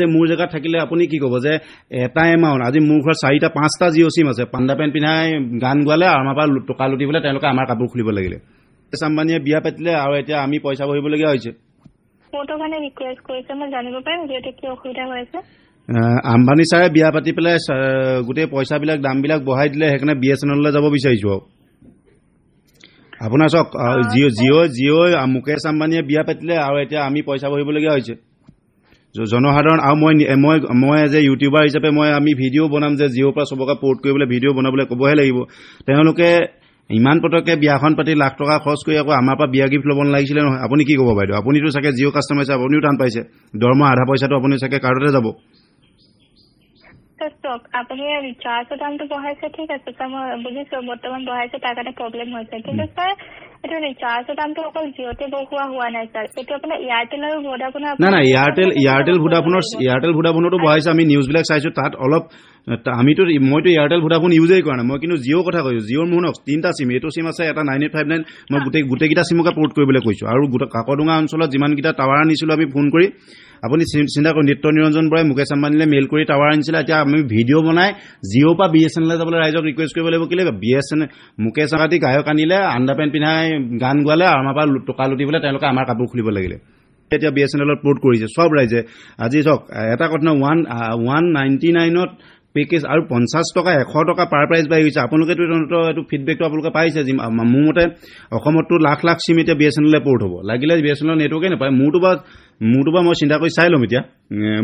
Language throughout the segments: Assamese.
যে মোৰ জেগাত থাকিলে আপুনি কি ক'ব যে এটা এমাউণ্ট আজি মোৰ ঘৰত চাৰিটা পাঁচটা জিঅ' চিম আছে পাণ্ডা পেণ্ট পিন্ধাই গান গোৱালে আৰু আমাৰ পৰা টকা লুটি পেলাই তেওঁলোকে আমাৰ কাপোৰ খুলিব লাগিলে আম্বানীয়ে বিয়া পাতিলে আৰু এতিয়া আমি পইচা বহিবলগীয়া হৈছে আম্বানী ছাৰে বিয়া পাতি পেলাই গোটেই পইচাবিলাক দামবিলাক বঢ়াই দিলে সেইকাৰণে বি এছ এন এললৈ যাব বিচাৰিছোঁ আৰু আপোনাৰ চাওক জিঅ' জিঅ' জিঅ' মুকেশ আম্বানীয়ে বিয়া পাতিলে আৰু এতিয়া আমি পইচা বহিবলগীয়া হৈছে জনসাধাৰণ আৰু মই মই মই এজ এ ইউটিউবাৰ হিচাপে মই আমি ভিডিঅ' বনাম যে জিঅ' পৰা চবকে পৰ্ট কৰিবলৈ ভিডিঅ' বনাবলৈ ক'বহে লাগিব তেওঁলোকে ইমান পটককৈ বিয়াখন পাতি লাখ টকা খৰচ কৰি আকৌ আমাৰ পৰা বিয়া গিফ্ট ল'ব নালাগিছিলে নহয় আপুনি কি ক'ব বাইদেউ আপুনিতো চাগে জিঅ' কাষ্টমাৰ হিচাপে আপুনিও টান পাইছে দৰমহা আধা পইচাটো আপুনি চাগে কাৰ্ডতে যাব সেইটো নাই অকল জিঅ'তে বহুৱা হোৱা নাই আৰু নাই নাই এয়াৰটেল এয়াৰটেল ভোডাফোনৰ এয়াৰটেল ভোডাফোনতো বহাইছে আমি নিউজবিলাক চাইছো তাত অলপ আমিতো মইতো এয়াৰটেল ভোডাফোন ইউজেই কৰা নাই মই কিন্তু জিঅ' কথা কৈছোঁ জিঅ'ৰ মোৰ নহওক তিনিটা চিম এইটো চিম আছে এটা নাইন এইট ফাইভ নাইন মই গোটেই গোটেইকেইটা চিমকে পৰ্ট কৰিবলৈ কৈছোঁ আৰু গোটেই কাকডোঙা অঞ্চলত যিমানকেইটা টাৱাৰ আনিছিলোঁ আমি ফোন কৰি আপুনি চিন্তা কৰি নিত্য নিৰঞ্জন বৰাই মুকেশ আম্বানীলৈ মেইল কৰি টাৱাৰ আনিছিলে এতিয়া আমি ভিডিঅ' বনাই জিঅ'ৰ পৰা বি এছ এন এলে যাবলৈ ৰাইজক ৰিকুৱেষ্ট কৰিব লাগিব কেলে B S N Mukesh Ambani গায়ক আনিলে আণ্ডাৰ পেণ্ট পিন্ধাই গান গোৱালে আৰু আমাৰ পৰা টকা লুটি পেলাই তেওঁলোকে আমাৰ কাপোৰ খুলিব লাগিলে এতিয়া বি এছ এন এলত পৰ্ট কৰিছে চব ৰাইজে আজি চাওক এটা কথা ওৱান ওৱান নাইণ্টি নাইনত পেকেজ আৰু পঞ্চাছ টকা এশ টকা পাৰ প্ৰাইজ বাঢ়ি গৈছে আপোনালোকেতো এইটো ফিডবেকটো আপোনালোকে পাইছে যি মোৰ মতে অসমততো লাখ লাখ চিম এতিয়া বি এছ এন এলে পৰ্ট হ'ব লাগিলে বি এছ এন এল নেটৱৰ্কে নাপায় মোৰতো বা মোৰতো বা মই চিন্তা কৰি চাই ল'ম এতিয়া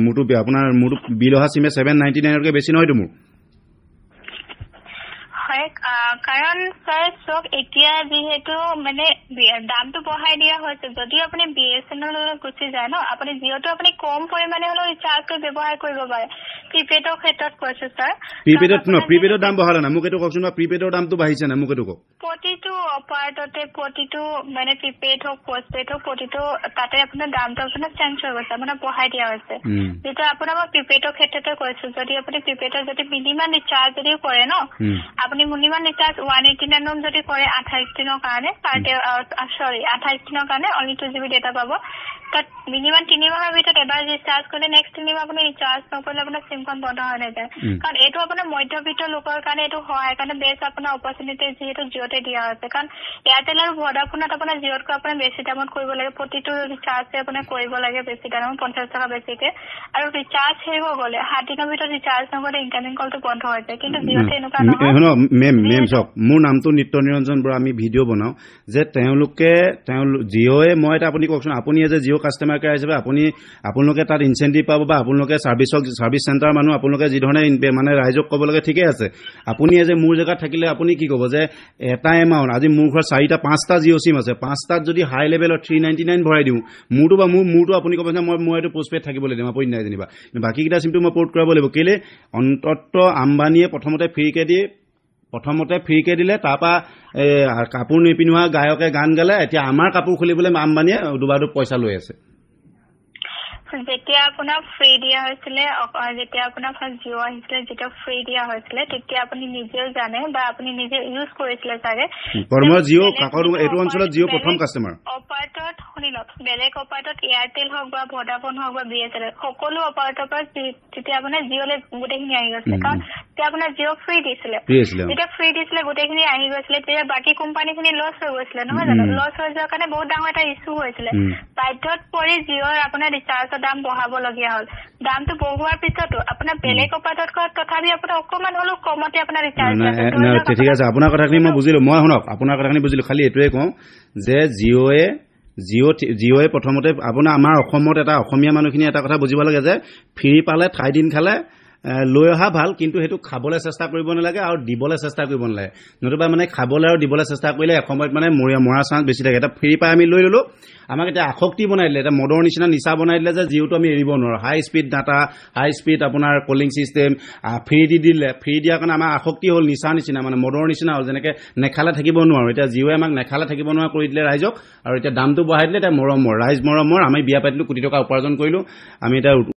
মোৰতো আপোনাৰ মোৰতো বিল অহা চিমে ছেভেন নাইণ্টি নাইনতকৈ বেছি নহয়তো মোৰ কাৰণ ছাৰ চাওক এতিয়া যিহেতু মানে দামটো বঢ়াই দিয়া হৈছে যদি আপুনি বি এছ এন এল গুচি যায় ন আপুনি জিঅ'টো আপুনি কম পৰিমাণে হলেও ৰিচাৰ্জটো ব্যৱহাৰ কৰিব পাৰে প্ৰিপেডৰ ক্ষেত্ৰত কৈছো ছাৰ প্ৰিপেডত ন প্ৰিপেডৰ দাম বঢ়ালে নাই মোক এইটো কওকচোন প্ৰিপেডৰ দামটো বাঢ়িছে নাই মোক এইটো কওক প্ৰতিটো অপাৰেটতে প্ৰতিটো মানে প্ৰিপেড হওক পষ্টপেড হওক প্ৰতিটো তাতে আপোনাৰ দামটো আপোনাৰ চেঞ্জ হৈ গৈছে মানে বঢ়াই দিয়া হৈছে যেতিয়া আপোনাৰ মই প্ৰিপেডৰ ক্ষেত্ৰতে কৈছো যদি আপুনি প্ৰিপেডৰ যদি মিনিমাম ৰিচাৰ্জ যদি কৰে ন আপুনি minimum recharge one eighty nine যদি কৰে আঠাইছ দিনৰ কাৰণে পাৰ ডে চৰি আঠাইছ দিনৰ কাৰণে only two G B data পাব তাত মিনিমাম তিনিমাহৰ ভিতৰত এবাৰ ৰিচাৰ্জ কৰিলে নেক্সট তিনিমাহ আপুনি ৰিচাৰ্জ নকৰিলে আপোনাৰ চিমখন বন্ধ হৈ নাযায় কাৰণ এইটো আপোনাৰ মধ্যবিত্ত লোকৰ কাৰণে এইটো সহায় কাৰণে বেষ্ট আপোনাৰ অপৰচুনিটি যিহেতু জিঅ'তে দিয়া হৈছে কাৰণ এয়াৰটেল আৰু ভদাফোনত আপোনাৰ জিঅ'তকৈ আপুনি বেছি দামত কৰিব লাগে প্ৰতিটো ৰিচাৰ্জে আপোনাৰ কৰিব লাগে বেছি দামত পঞ্চাছ টকা বেছিকে আৰু ৰিচাৰ্জ শেষ হৈ গ'লে সাতদিনৰ ভিতৰত ৰিচাৰ্জ নকৰিলে ইণ্টাৰনেট কলটো বন্ধ হৈ যায় কিন্তু জিঅ'তে এনেকুৱা মেম মেম চাওক মোৰ নামটো নিত্য নিৰঞ্জন বৰুৱা আমি ভিডিঅ' বনাওঁ যে তেওঁ তেওঁলোকে তেওঁ জিঅ'য়ে মই এটা আপুনি কওকচোন আপুনিয়ে যে জিঅ' কাষ্টমাৰ কেয়াৰ হিচাপে আপুনি আপোনালোকে তাত ইনচেণ্টিভ পাব বা আপোনালোকে ছাৰ্ভিচক ছাৰ্ভিচ চেণ্টাৰৰ মানুহ আপোনালোকে যিধৰণে মানে ৰাইজক ক'ব লাগে ঠিকেই আছে আপুনি এজে মোৰ জেগাত থাকিলে আপুনি কি ক'ব যে এটা এমাউণ্ট আজি মোৰ ঘৰত চাৰিটা পাঁচটা জিঅ' চিম আছে পাঁচটাত যদি হাই লেভেলত থ্ৰী নাইণ্টি নাইন ভৰাই দিওঁ মোৰটো বা মোৰ মোৰটো আপুনি ক'ব যে মই মই এইটো পোষ্ট পে'ড থাকিবলৈ দিম আপুনি নাই যেনিবা বাকীকেইটা চিমটো মই পৰ্ট কৰাব লাগিব কেলৈ অন্ততঃ আম্বানীয়ে প্ৰথমতে ফ্ৰীকে দি প্ৰথমতে ফ্ৰীকে দিলে তাৰপৰা কাপোৰ নিপিন্ধোৱা গায়কে গান গালে এতিয়া আমাৰ কাপোৰ খুলিবলৈ আম্বানীয়ে দুবাৰ দুখ পইচা লৈ আছে যেতিয়া আপোনাক ফ্ৰী দিয়া হৈছিলে যেতিয়া আপোনাক জিঅ' আহিছিলে যেতিয়া ফ্ৰী দিয়া হৈছিলে তেতিয়া আপুনি নিজেও জানে বা আপুনি নিজে ইউজ কৰিছিলে চাগে এইটো অঞ্চলত জিঅ' প্ৰথম কাষ্টমাৰ অপাৰেটৰত শুনি লওক বেলেগ অপাৰেটত এয়াৰটেল হওক বা ভডাফোন হওক বা বি এছ এল সকলো অপাৰেটৰ পৰা তেতিয়া আপোনাৰ জিঅ'লৈ গোটেইখিনি আহি গৈছিলে কাৰণ তেতিয়া আপোনাৰ জিঅ' ফ্ৰী দিছিলে যেতিয়া ফ্ৰী দিছিলে গোটেইখিনি আহি গৈছিলে তেতিয়া বাকী কোম্পানীখিনি লছ হৈ গৈছিলে নহয় জানো লছ হৈ যোৱাৰ কাৰণে বহুত ডাঙৰ এটা ইছ্যু হৈছিলে বাধ্যত পৰি জিঅ'ৰ আপোনাৰ ৰিচাৰ্জৰ দাম বঢ়াবলগীয়া হ'ল দামটো বঢ়োৱাৰ পিছতো আপোনাৰ বেলেগ অপাৰেটত কৰাত তথাপি আপোনাৰ অকণমান হ'লেও কমতে আপোনাৰ ৰিচাৰ্জ ঠিক আছে আপোনাৰ কথাখিনি মই বুজিলো মই শুনক আপোনাৰ কথাখিনি বুজিলো খালি এইটোৱে কওঁ যে জিঅ'য়ে জিঅ' জিঅ'য়ে প্ৰথমতে আপোনাৰ আমাৰ অসমত এটা অসমীয়া মানুহখিনি এটা কথা বুজিব লাগে যে ফ্ৰী পালে ঠাইদিন খালে লৈ অহা ভাল কিন্তু সেইটো খাবলৈ চেষ্টা কৰিব নালাগে আৰু দিবলৈ চেষ্টা কৰিব নালাগে নতুবা মানে খাবলৈ আৰু দিবলৈ চেষ্টা কৰিলে এসময়ত মানে মৰিয়া মৰা চাঞ্চ বেছি থাকে এটা ফ্ৰী পাই আমি লৈ ল'লোঁ আমাক এতিয়া আসক্তি বনাই দিলে এতিয়া মদৰ নিচিনা নিচা বনাই দিলে যে জিঅ'টো আমি এৰিব নোৱাৰোঁ high speed data high speed আপোনাৰ কলিং ছিষ্টেম ফ্ৰী দি দিলে ফ্ৰী দিয়াৰ কাৰণে আমাৰ আসক্তি হ'ল নিচা নিচিনা মানে মদৰ নিচিনা হ'ল যেনেকৈ নেখালে থাকিব নোৱাৰোঁ এতিয়া জিঅ'ই আমাক নেখালে থাকিব নোৱাৰা কৰি দিলে ৰাইজক আৰু এতিয়া দামটো বঢ়াই দিলে এতিয়া মৰমৰ ৰাইজ মৰমৰ আমি বিয়া পাতিলোঁ কোটি টকা উপাৰ্জন কৰিলোঁ আমি এতিয়া